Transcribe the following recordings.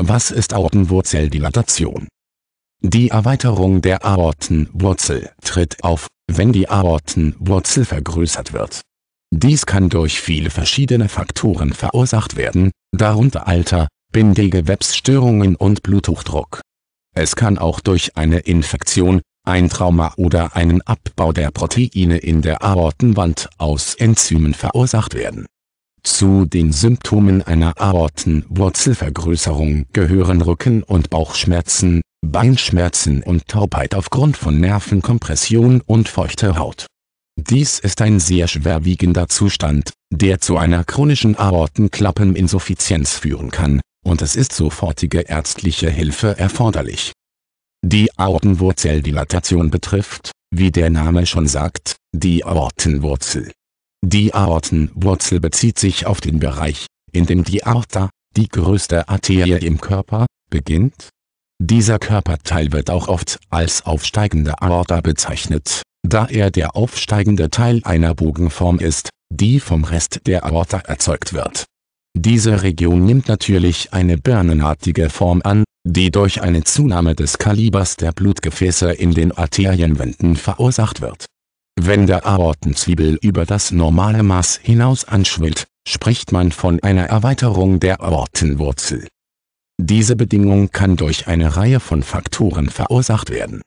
Was ist Aortenwurzeldilatation? Die Erweiterung der Aortenwurzel tritt auf, wenn die Aortenwurzel vergrößert wird. Dies kann durch viele verschiedene Faktoren verursacht werden, darunter Alter, bindige Websstörungen und Bluthochdruck. Es kann auch durch eine Infektion, ein Trauma oder einen Abbau der Proteine in der Aortenwand aus Enzymen verursacht werden zu den Symptomen einer Aortenwurzelvergrößerung gehören Rücken- und Bauchschmerzen, Beinschmerzen und Taubheit aufgrund von Nervenkompression und feuchter Haut. Dies ist ein sehr schwerwiegender Zustand, der zu einer chronischen Aortenklappeninsuffizienz führen kann, und es ist sofortige ärztliche Hilfe erforderlich. Die Aortenwurzeldilatation betrifft, wie der Name schon sagt, die Aortenwurzel die Aortenwurzel bezieht sich auf den Bereich, in dem die Aorta, die größte Arterie im Körper, beginnt. Dieser Körperteil wird auch oft als aufsteigende Aorta bezeichnet, da er der aufsteigende Teil einer Bogenform ist, die vom Rest der Aorta erzeugt wird. Diese Region nimmt natürlich eine birnenartige Form an, die durch eine Zunahme des Kalibers der Blutgefäße in den Arterienwänden verursacht wird wenn der Aortenzwiebel über das normale Maß hinaus anschwillt, spricht man von einer Erweiterung der Aortenwurzel. Diese Bedingung kann durch eine Reihe von Faktoren verursacht werden.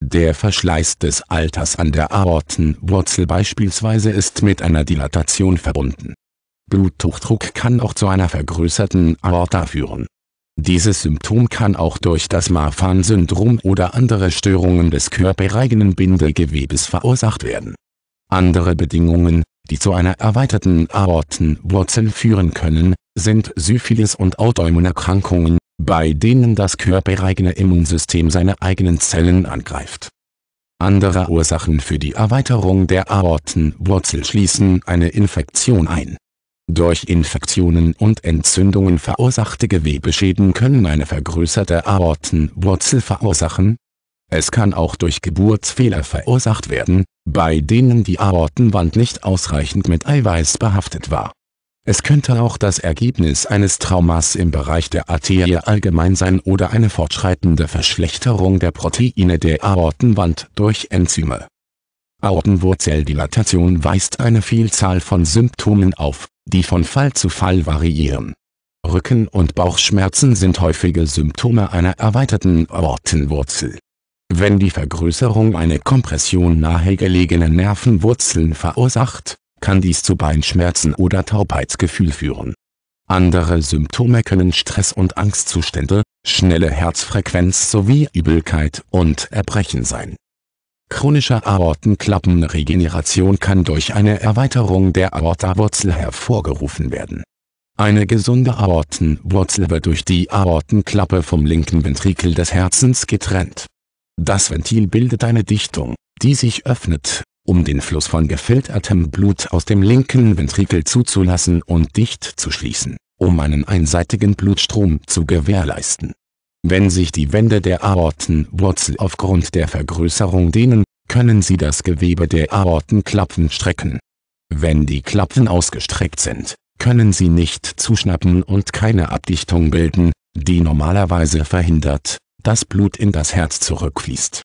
Der Verschleiß des Alters an der Aortenwurzel beispielsweise ist mit einer Dilatation verbunden. Bluthochdruck kann auch zu einer vergrößerten Aorta führen. Dieses Symptom kann auch durch das Marfan-Syndrom oder andere Störungen des körpereigenen Bindegewebes verursacht werden. Andere Bedingungen, die zu einer erweiterten Aortenwurzel führen können, sind Syphilis und Autoimmunerkrankungen, bei denen das körpereigene Immunsystem seine eigenen Zellen angreift. Andere Ursachen für die Erweiterung der Aortenwurzel schließen eine Infektion ein durch Infektionen und Entzündungen verursachte Gewebeschäden können eine vergrößerte Aortenwurzel verursachen. Es kann auch durch Geburtsfehler verursacht werden, bei denen die Aortenwand nicht ausreichend mit Eiweiß behaftet war. Es könnte auch das Ergebnis eines Traumas im Bereich der Arterie allgemein sein oder eine fortschreitende Verschlechterung der Proteine der Aortenwand durch Enzyme Aortenwurzeldilatation weist eine Vielzahl von Symptomen auf, die von Fall zu Fall variieren. Rücken- und Bauchschmerzen sind häufige Symptome einer erweiterten Aortenwurzel. Wenn die Vergrößerung eine Kompression nahegelegener Nervenwurzeln verursacht, kann dies zu Beinschmerzen oder Taubheitsgefühl führen. Andere Symptome können Stress- und Angstzustände, schnelle Herzfrequenz sowie Übelkeit und Erbrechen sein Chronische Aortenklappenregeneration kann durch eine Erweiterung der Aortawurzel hervorgerufen werden. Eine gesunde Aortenwurzel wird durch die Aortenklappe vom linken Ventrikel des Herzens getrennt. Das Ventil bildet eine Dichtung, die sich öffnet, um den Fluss von gefiltertem Blut aus dem linken Ventrikel zuzulassen und dicht zu schließen, um einen einseitigen Blutstrom zu gewährleisten wenn sich die Wände der Aortenwurzel aufgrund der Vergrößerung dehnen, können sie das Gewebe der Aortenklappen strecken. Wenn die Klappen ausgestreckt sind, können sie nicht zuschnappen und keine Abdichtung bilden, die normalerweise verhindert, dass Blut in das Herz zurückfließt